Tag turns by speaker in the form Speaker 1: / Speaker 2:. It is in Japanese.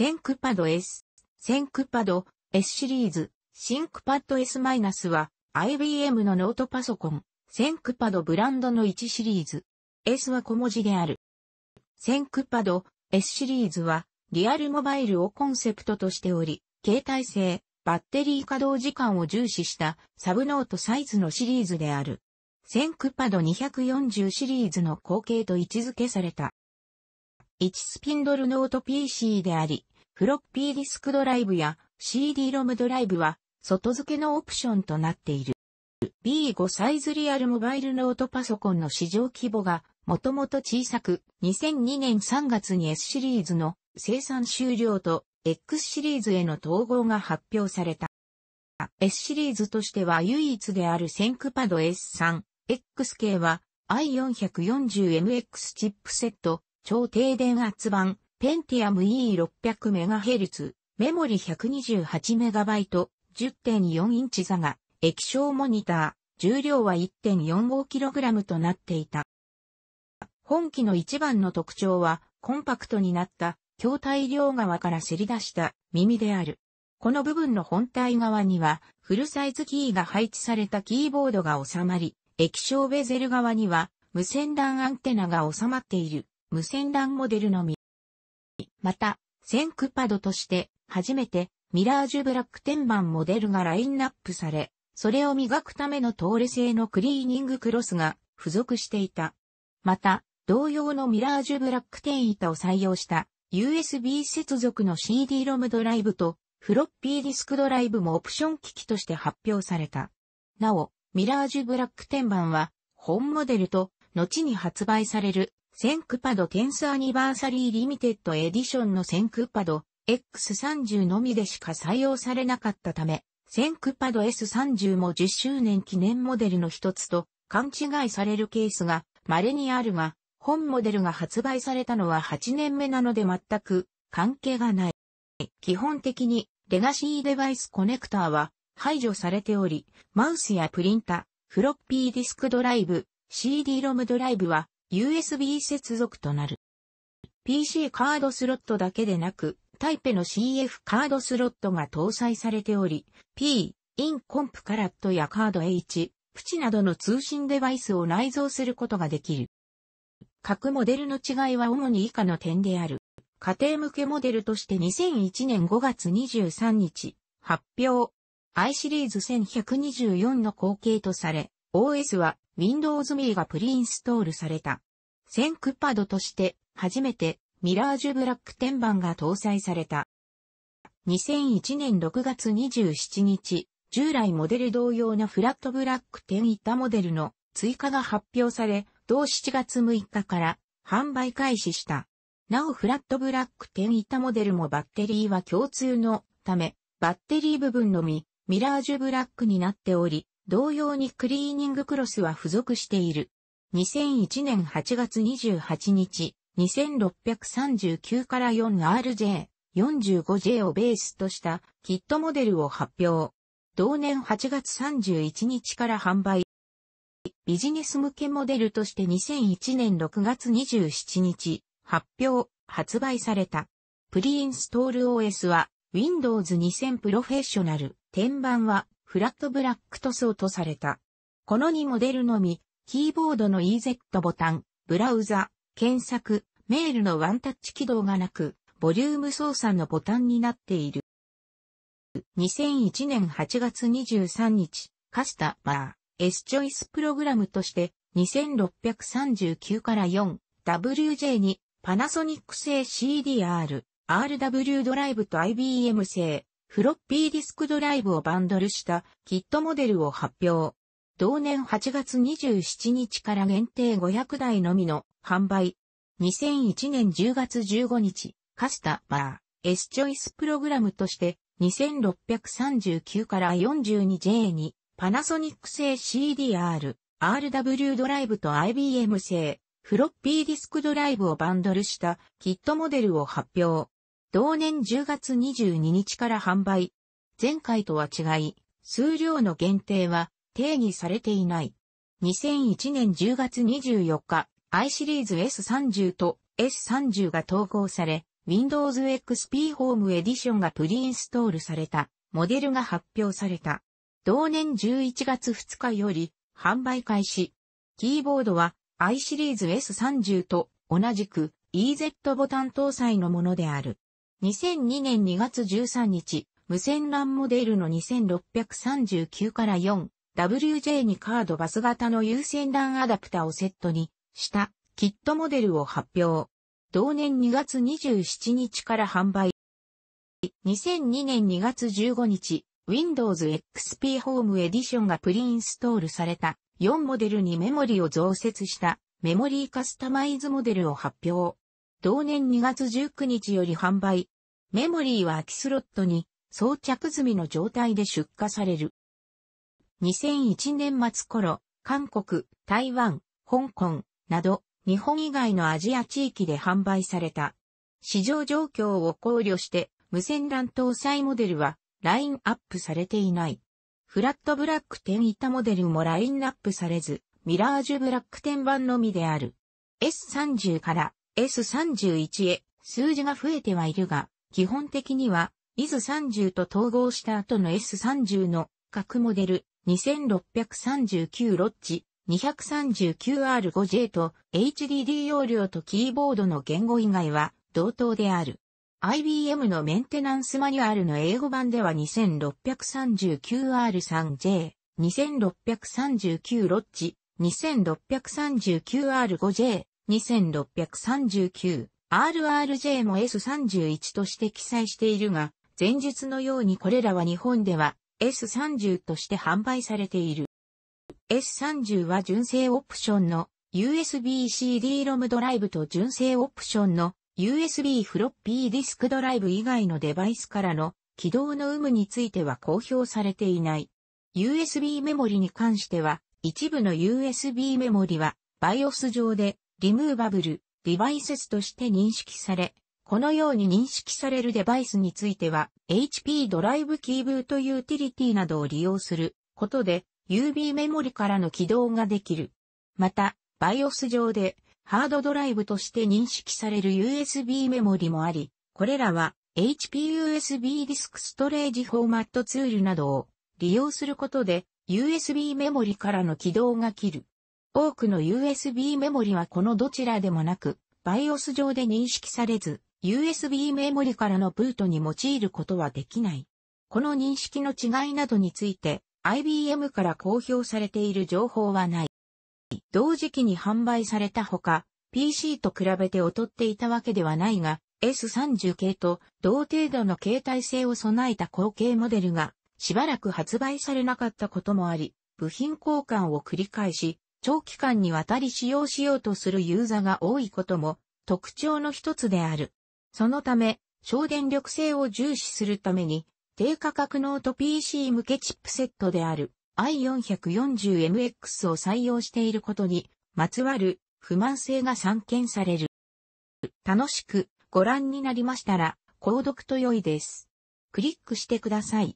Speaker 1: センクパド S、センクパド S シリーズ、シンクパッド S- は IBM のノートパソコン、センクパドブランドの1シリーズ。S は小文字である。センクパド S シリーズはリアルモバイルをコンセプトとしており、携帯性、バッテリー稼働時間を重視したサブノートサイズのシリーズである。センクパド240シリーズの後継と位置づけされた。1スピンドルノート PC であり、フロッピーディスクドライブや CD-ROM ドライブは外付けのオプションとなっている。B5 サイズリアルモバイルノートパソコンの市場規模がもともと小さく、2002年3月に S シリーズの生産終了と X シリーズへの統合が発表された。S シリーズとしては唯一であるセンクパド S3、X 系は i440MX チップセット、超低電圧版、ペンティアム E600MHz、メモリ 128MB、10.4インチ座が、液晶モニター、重量は 1.45kg となっていた。本機の一番の特徴は、コンパクトになった、筐体両側からせり出した耳である。この部分の本体側には、フルサイズキーが配置されたキーボードが収まり、液晶ベゼル側には、無線 LAN アンテナが収まっている、無線 LAN モデルのみ。また、センクパドとして、初めて、ミラージュブラック天板モデルがラインナップされ、それを磨くためのトーレ製のクリーニングクロスが付属していた。また、同様のミラージュブラック10板を採用した USB 接続の CD-ROM ドライブとフロッピーディスクドライブもオプション機器として発表された。なお、ミラージュブラック天板は本モデルと後に発売されるセンクパド10アニバーサリーリミテッドエディションのセンクパド X30 のみでしか採用されなかったため、センクパド S30 も10周年記念モデルの一つと勘違いされるケースが稀にあるが、本モデルが発売されたのは8年目なので全く関係がない。基本的にレガシーデバイスコネクターは排除されており、マウスやプリンタ、フロッピーディスクドライブ、CD ロムドライブは USB 接続となる。PC カードスロットだけでなく、タイペの CF カードスロットが搭載されており、P、インコンプカラットやカード H、プチなどの通信デバイスを内蔵することができる。各モデルの違いは主に以下の点である。家庭向けモデルとして2001年5月23日、発表。i シリーズ1124の後継とされ、OS は Windows ME がプリインストールされた。先駆パドとして初めてミラージュブラック天板が搭載された。2001年6月27日、従来モデル同様のフラットブラック10板モデルの追加が発表され、同7月6日から販売開始した。なおフラットブラック10板モデルもバッテリーは共通のため、バッテリー部分のみ、ミラージュブラックになっており、同様にクリーニングクロスは付属している。2001年8月28日、2639から 4RJ、45J をベースとしたキットモデルを発表。同年8月31日から販売。ビジネス向けモデルとして2001年6月27日、発表、発売された。プリインストール OS は Windows 2000 Professional、天板はフラットブラック塗装とされた。この2モデルのみ、キーボードの EZ ボタン、ブラウザ、検索、メールのワンタッチ起動がなく、ボリューム操作のボタンになっている。2001年8月23日、カスタマー、S チョイスプログラムとして、2639から 4WJ にパナソニック製 CDR、RW ドライブと IBM 製フロッピーディスクドライブをバンドルしたキットモデルを発表。同年8月27日から限定500台のみの販売。2001年10月15日、カスタマー S チョイスプログラムとして2639から 42J にパナソニック製 CDR、RW ドライブと IBM 製フロッピーディスクドライブをバンドルしたキットモデルを発表。同年10月22日から販売。前回とは違い、数量の限定は定義されていない。2001年10月24日、i シリーズ S30 と S30 が統合され、Windows XP ホームエディションがプリインストールされた、モデルが発表された。同年11月2日より、販売開始。キーボードは i シリーズ S30 と同じく EZ ボタン搭載のものである。2002年2月13日、無線 LAN モデルの2639から 4WJ2 カードバス型の有線 LAN アダプタをセットにしたキットモデルを発表。同年2月27日から販売。2002年2月15日、Windows XP Home Edition がプリインストールされた4モデルにメモリを増設したメモリーカスタマイズモデルを発表。同年2月19日より販売。メモリーは空きスロットに装着済みの状態で出荷される。2001年末頃、韓国、台湾、香港など日本以外のアジア地域で販売された。市場状況を考慮して無線乱搭載モデルはラインアップされていない。フラットブラック10板モデルもラインアップされず、ミラージュブラック10版のみである。S30 から S31 へ数字が増えてはいるが、基本的には、i s 30と統合した後の S30 の各モデル2639ロッジ 239R5J と HDD 容量とキーボードの言語以外は同等である。IBM のメンテナンスマニュアルの英語版では 2639R3J、2639ロッジ、2639R5J、2639、RRJ も S31 として記載しているが、前述のようにこれらは日本では S30 として販売されている。S30 は純正オプションの USB-CD o m ドライブと純正オプションの USB フロッピーディスクドライブ以外のデバイスからの起動の有無については公表されていない。USB メモリに関しては、一部の USB メモリは BIOS 上でリムーバブル、デバイセスとして認識され、このように認識されるデバイスについては、HP ドライブキーブートユーティリティなどを利用することで、UB メモリからの起動ができる。また、BIOS 上で、ハードドライブとして認識される USB メモリもあり、これらは HPUSB ディスクストレージフォーマットツールなどを利用することで USB メモリからの起動が切る。多くの USB メモリはこのどちらでもなく、BIOS 上で認識されず、USB メモリからのプートに用いることはできない。この認識の違いなどについて、IBM から公表されている情報はない。同時期に販売されたほか、PC と比べて劣っていたわけではないが、S30 系と同程度の携帯性を備えた後継モデルがしばらく発売されなかったこともあり、部品交換を繰り返し、長期間にわたり使用しようとするユーザーが多いことも特徴の一つである。そのため、省電力性を重視するために、低価格ノート PC 向けチップセットである i440MX を採用していることに、まつわる不満性が散見される。楽しくご覧になりましたら、購読と良いです。クリックしてください。